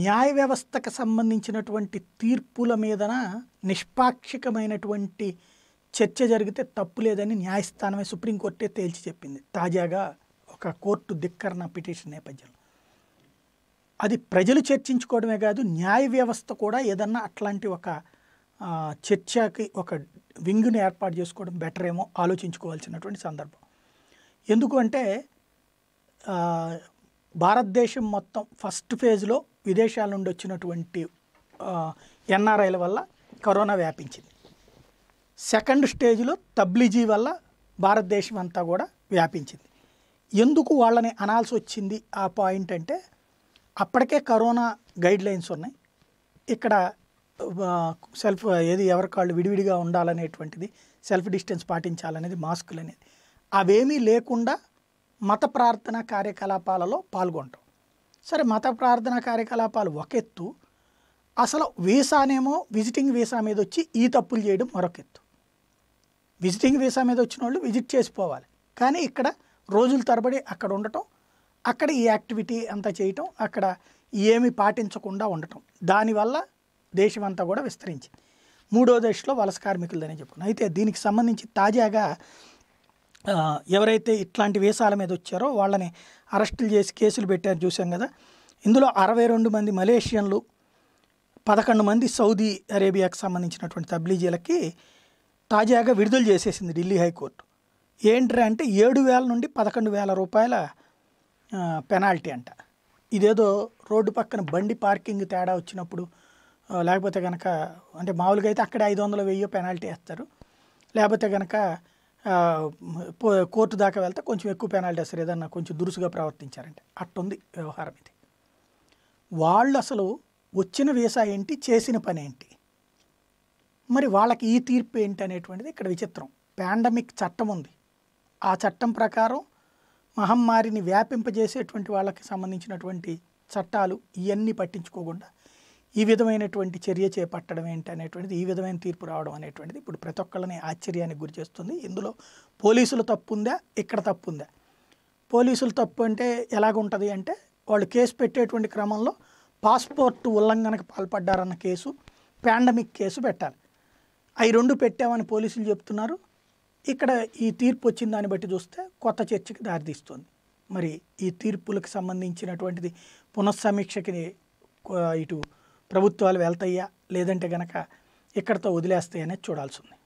న్యాయ వ్యవస్థకు సంబంధించినటువంటి తీర్పుల మీదన నిష్పాక్షికమైనటువంటి చర్చ జరిగితే తప్పు లేదని న్యాయస్థానమే సుప్రీంకోర్టే తేల్చి చెప్పింది తాజాగా ఒక కోర్టు ధిక్కరణ పిటిషన్ నేపథ్యంలో అది ప్రజలు చర్చించుకోవడమే కాదు న్యాయ వ్యవస్థ కూడా ఏదన్నా అట్లాంటి ఒక చర్చకి ఒక వింగ్ని ఏర్పాటు చేసుకోవడం బెటర్ ఏమో ఆలోచించుకోవాల్సినటువంటి సందర్భం ఎందుకంటే భారతదేశం మొత్తం ఫస్ట్ ఫేజ్లో విదేశాల నుండి వచ్చినటువంటి ఎన్ఆర్ఐల వల్ల కరోనా వ్యాపించింది సెకండ్ స్టేజ్లో తబ్లిజీ వల్ల భారతదేశం అంతా కూడా వ్యాపించింది ఎందుకు వాళ్ళని అనాల్సి వచ్చింది ఆ పాయింట్ అంటే అప్పటికే కరోనా గైడ్ లైన్స్ ఉన్నాయి ఇక్కడ సెల్ఫ్ ఏది ఎవరికాళ్ళు విడివిడిగా ఉండాలనేటువంటిది సెల్ఫ్ డిస్టెన్స్ పాటించాలనేది మాస్కులు అనేది అవేమీ లేకుండా మత ప్రార్థన కార్యకలాపాలలో పాల్గొంటాం సరే మత ప్రార్థన కార్యకలాపాలు ఒక ఎత్తు అసలు వీసానేమో విజిటింగ్ వీసా మీద వచ్చి ఈ తప్పులు చేయడం మరొక ఎత్తు విజిటింగ్ వీసా మీద వచ్చిన వాళ్ళు విజిట్ చేసిపోవాలి కానీ ఇక్కడ రోజుల తరబడి అక్కడ ఉండటం అక్కడ ఈ యాక్టివిటీ అంతా చేయటం అక్కడ ఏమి పాటించకుండా ఉండటం దానివల్ల దేశం అంతా కూడా విస్తరించింది మూడో దశలో వలస కార్మికులు అని చెప్పుకున్నాను అయితే దీనికి సంబంధించి తాజాగా ఎవరైతే ఇట్లాంటి వేషాల మీద వచ్చారో వాళ్ళని అరెస్టులు చేసి కేసులు పెట్టారు చూసాం కదా ఇందులో అరవై రెండు మంది మలేషియన్లు పదకొండు మంది సౌదీ అరేబియాకు సంబంధించినటువంటి తబ్లీజీలకి తాజాగా విడుదల చేసేసింది ఢిల్లీ హైకోర్టు ఏంట్రా అంటే ఏడు వేల నుండి పదకొండు వేల రూపాయల పెనాల్టీ అంట ఇదేదో రోడ్డు పక్కన బండి పార్కింగ్ తేడా వచ్చినప్పుడు లేకపోతే కనుక అంటే మామూలుగా అయితే అక్కడే ఐదు వందల వెయ్యో పెనాల్టీ వేస్తారు లేకపోతే కనుక కోర్టు దాకా వెళ్తే కొంచెం ఎక్కువ పెనాల్టీ అసలు ఏదన్నా కొంచెం దురుసుగా ప్రవర్తించారంటే అట్టుంది వ్యవహారం ఇది వాళ్ళు అసలు వచ్చిన వీసా ఏంటి చేసిన పని ఏంటి మరి వాళ్ళకి ఈ తీర్పు ఏంటి అనేటువంటిది ఇక్కడ విచిత్రం పాండమిక్ చట్టం ఉంది ఆ చట్టం ప్రకారం మహమ్మారిని వ్యాపింపజేసేటువంటి వాళ్ళకి సంబంధించినటువంటి చట్టాలు ఇవన్నీ పట్టించుకోకుండా ఈ విధమైనటువంటి చర్య చేపట్టడం ఏంటి అనేటువంటిది ఈ విధమైన తీర్పు రావడం అనేటువంటిది ఇప్పుడు ప్రతి ఒక్కళ్ళని ఆశ్చర్యానికి గురి చేస్తుంది ఇందులో పోలీసులు తప్పు ఉందా ఇక్కడ తప్పు ఉందా పోలీసులు తప్పు అంటే ఎలాగుంటుంది అంటే వాళ్ళు కేసు పెట్టేటువంటి క్రమంలో పాస్పోర్ట్ ఉల్లంఘనకు పాల్పడ్డారన్న కేసు పాండమిక్ కేసు పెట్టాలి అవి రెండు పెట్టామని పోలీసులు చెప్తున్నారు ఇక్కడ ఈ తీర్పు వచ్చిన దాన్ని బట్టి చూస్తే కొత్త చర్చకి దారితీస్తుంది మరి ఈ తీర్పులకు సంబంధించినటువంటిది పునఃసమీక్షకి ఇటు ప్రభుత్వాలు వెళ్తాయా లేదంటే గనక ఎక్కడితో వదిలేస్తాయనేది చూడాల్సి ఉంది